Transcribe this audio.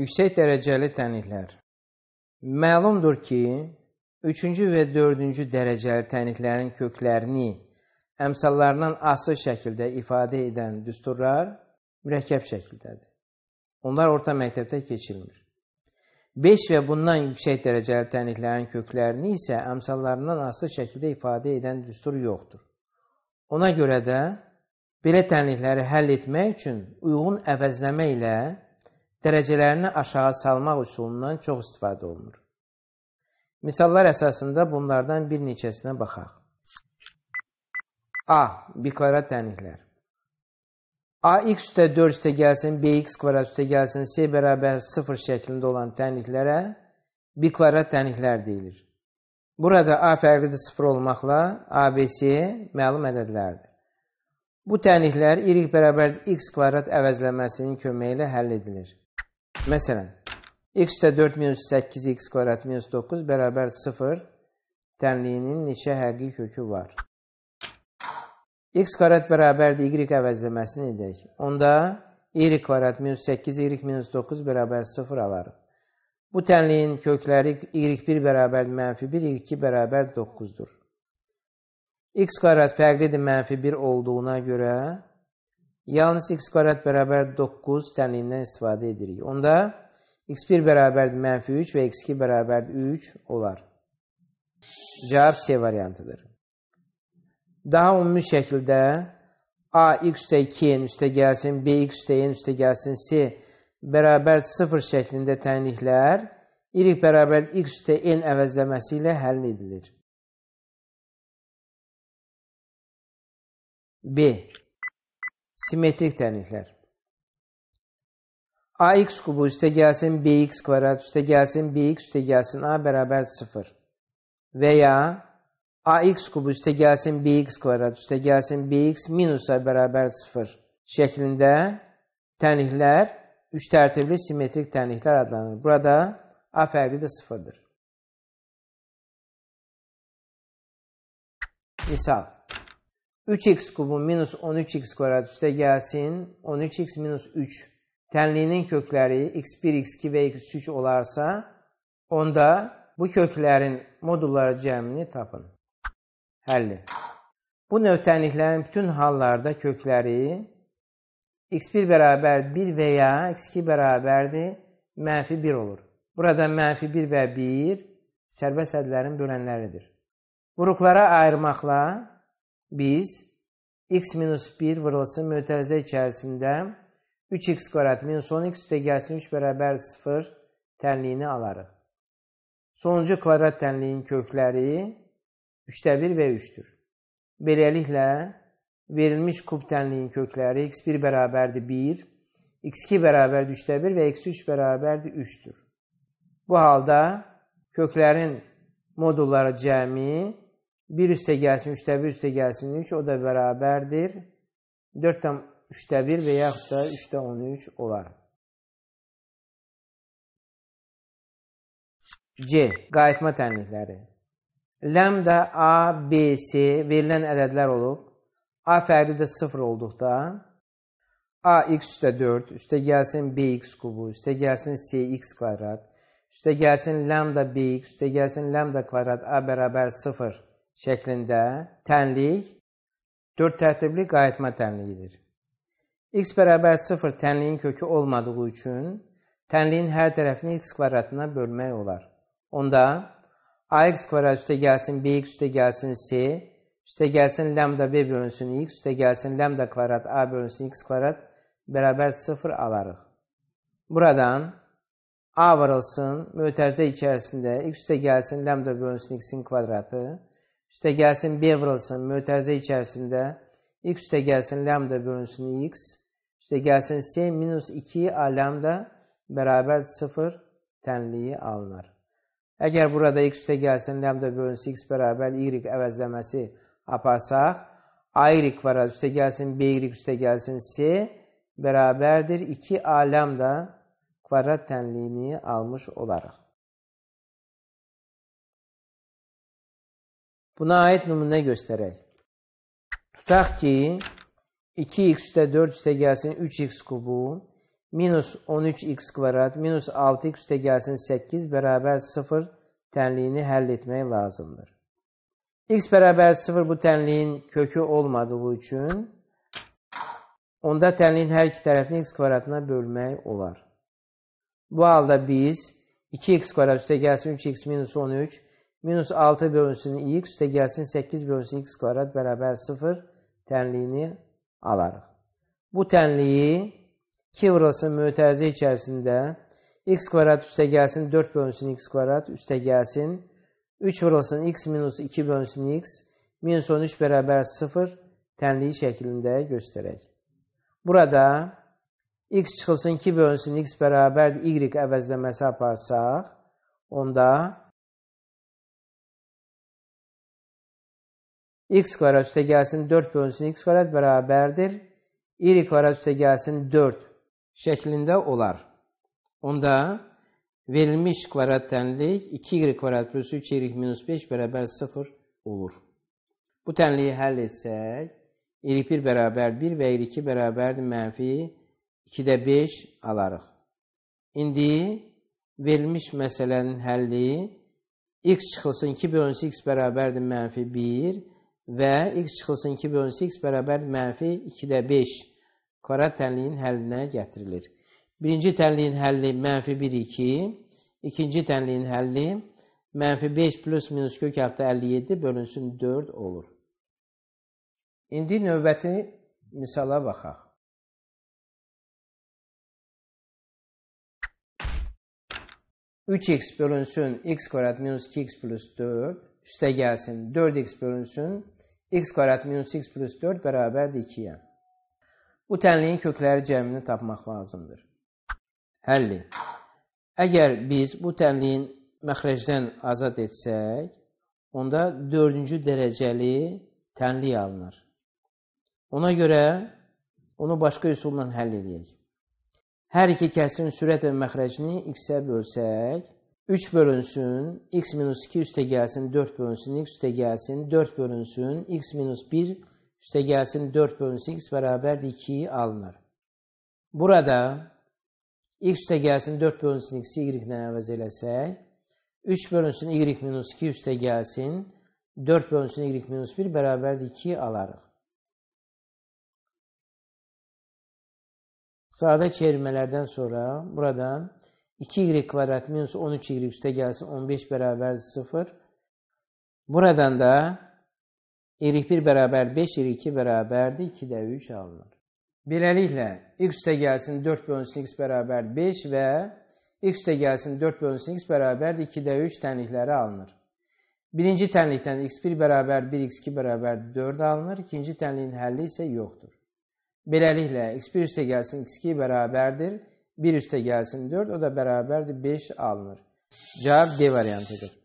yüksək dərəcəli tənliklər. Məlumdur ki, 3-cü və 4-cü dərəcəli tənliklərin köklərini əmsallarından asılı şəkildə ifadə edən düsturlar mürəkkəb şəkildədir. Onlar orta məktəbdə keçilmir. 5 və bundan yüksək dərəcəli tənliklərin köklərini isə əmsallarından asılı şəkildə ifadə edən düstur yoxdur. Ona görə də belə tənlikləri həll etmək üçün uyğun əvəzləmə ilə dərəcələrini aşağı salmaq üsulundan çox istifadə olunur. Misallar əsasında bunlardan bir neçəsinə baxaq. A. Bikvadrat tənliklər AX üstə 4 üstə gəlsin, BX kvadrat üstə gəlsin, C bərabər 0 şəklində olan tənliklərə bikvadrat tənliklər deyilir. Burada A fərqlidir 0 olmaqla ABC məlum ədədlərdir. Bu tənliklər y bərabər x kvadrat əvəzləməsinin köməyi ilə həll edilir. Məsələn, x-də 4 minus 8 x kvadrat minus 9 bərabər 0 tənliyinin neçə həqiqi kökü var? x kvadrat bərabərdir y əvəzləməsini edək. Onda y kvadrat minus 8 y minus 9 bərabər 0 alarıq. Bu tənliyin kökləri y1 bərabər mənfi 1, y2 bərabər 9-dur. x kvadrat fərqlidir mənfi 1 olduğuna görə Yalnız x kvadrat bərabər 9 tənliyindən istifadə edirik. Onda x1 bərabərdir mənfi 3 və x2 bərabərdir 3 olar. Cavab C variantıdır. Daha ümumi şəkildə A x üstə 2n üstə gəlsin, B x üstə n üstə gəlsin, C bərabər 0 şəklində tənliklər y bərabər x üstə n əvəzləməsi ilə həll edilir. B Simetrik ternikler. AX kubu üste gelsin BX kvadrat üste gelsin BX üste gelsin A beraber 0. Veya AX kubu üste gelsin BX kvadrat üste gelsin BX minus A beraber 0 şeklinde tenihler üç tertibli simetrik tenihler adlanır. Burada A ferdi de sıfırdır. Misal 3x kubun minus 13x kvadrat üstə gəlsin. 13x minus 3 tənliyinin kökləri x1, x2 və x3 olarsa, onda bu köklərin modulları cəmini tapın. Həlli. Bu növ tənliklərin bütün hallarda kökləri x1 bərabər 1 və ya x2 bərabərdir, mənfi 1 olur. Burada mənfi 1 və 1 sərbəst ədlərin bölənləridir. Vuruqlara ayırmaqla biz x minus 1 vırılsın mütelize içerisinde 3x karat minus 10x üste gelsin 3 beraber 0 tenliğini alarız. Sonuncu kvadrat tenliğin kökleri 3'te 1 ve 3'tür. Beləliklə, verilmiş kub tenliğin kökleri x1 bərabərdir 1, x2 bərabərdir 3'te 1 ve x3 bərabərdir 3'tür. Bu halda köklerin modulları cəmi 1 üstə gəlsin, 3də 1 üstə gəlsin 3, o da bərabərdir. 4-də 3də 1 və yaxud da 3də 13 olar. C. Qayıtma tənlikləri. Ləmdə A, B, C verilən ədədlər olub. A fərqli də 0 olduqda A x üstə 4, üstə gəlsin B x kubu, üstə gəlsin C x kvadrat, üstə gəlsin ləmda B x, üstə gəlsin ləmda kvadrat A bərabər 0 şəklində tənlik dörd tərtibli qayıtma tənliyidir. x bərabər 0 tənliyin kökü olmadığı üçün tənliyin hər tərəfini x kvadratına bölmək olar. Onda ax kvadrat üstə gəlsin, bx üstə gəlsin, c üstə gəlsin, lambda b bölünsün, x üstə gəlsin, lambda kvadrat a bölünsün, x kvadrat bərabər 0 alarıq. Buradan a varılsın, mötərizə içərisində x üstə gəlsin, lambda bölünsün, x-in kvadratı Üste gelsin b vurulsun müterze içerisinde. X üste gelsin lambda bölünsün x. Üste gelsin c minus 2 a lambda beraber 0 tenliği alınır. Eğer burada x üste gelsin lambda bölünsün x beraber y əvəzləməsi aparsaq, y kvadrat üste gelsin b by üste gelsin c beraberdir 2 a lambda kvadrat tenliğini almış olarak. Buna aid nümunə göstərək. Tutaq ki, 2x üstə 4 üstə gəlsin 3x kubu, minus 13x kvadrat, minus 6x üstə gəlsin 8 bərabər 0 tənliyini həll etmək lazımdır. x bərabər 0 bu tənliyin kökü olmadığı üçün onda tənliyin hər iki tərəfini x kvadratına bölmək olar. Bu halda biz 2x kvadrat üstə gəlsin 3x minus 13 Minus 6 bölünsün x üste gelsin 8 bölünsün x kvadrat beraber 0 tenliğini alarak. Bu tenliği kivrası mütezi içerisinde x kvadrat üste gelsin 4 bölünsün x kvadrat üste gelsin 3 vurulsun x minus 2 bölünsün x minus 13 beraber 0 tenliği şeklinde göstererek. Burada x çıxılsın 2 bölünsün x beraber y əvəzləməsi aparsaq, onda x kare üste gelsin 4 bölünsün x kare beraberdir. y kare üste gelsin 4 şeklinde olar. Onda verilmiş kvadrat tənlik 2y kvadrat plus 3y minus 5 bərabər 0 olur. Bu tənliyi həll etsək, y1 bərabər 1 və y2 bərabərdir mənfi 2-də 5 alarıq. İndi verilmiş məsələnin həlli x çıxılsın 2 bölünsü x bərabərdir mənfi 1 və x çıxılsın 2 bölünsü x bərabər mənfi 2-də 5 kvadrat tənliyin həllinə gətirilir. Birinci tənliyin həlli mənfi 1, 2. İkinci tənliyin həlli mənfi 5 plus minus kök altı 57 bölünsün 4 olur. İndi növbəti misala baxaq. Üç x bölünsün x kvadrat minus 2x plus 4 üstə gəlsin 4x bölünsün x kvadrat minus x plus 4 bərabərdir 2-yə. Bu tənliyin kökləri cəmini tapmaq lazımdır. Həlli. Əgər biz bu tənliyin məxrəcdən azad etsək, onda 4-cü dərəcəli tənliy alınır. Ona görə onu başqa üsulla həll edək. Hər iki kəsrin sürət və məxrəcini x-ə bölsək, 3 bölünsün x minus 2 üstte gelsin 4 bölünsün x üstte gelsin 4 bölünsün x minus 1 üstte gelsin 4 bölünsün x beraber 2 alınır. Burada x üstte gelsin 4 bölünsün x'i y'den evzelese 3 bölünsün y minus 2 üstte gelsin 4 bölünsün y minus 1 beraber 2'yi alarıq. Sağda çevirmelerden sonra buradan 2y kvadrat minus 13y üste gelsin. 15 beraber 0. Buradan da y1 beraber 5, y2 beraberdi. 2 de 3 alınır. Beləliklə, x üstə gəlsin 4 bölünsün x bərabər 5 və x üstə gəlsin 4 bölünsün x bərabər 2-də 3 tənlikləri alınır. Birinci tənlikdən x1 bərabər 1, x2 bərabər 4 alınır. İkinci tənliyin həlli isə yoxdur. Beləliklə, x1 üstə gəlsin x2 bərabərdir. bir üste gelsin 4 o da beraberdi de 5 alınır. Cevap D variyantıdır.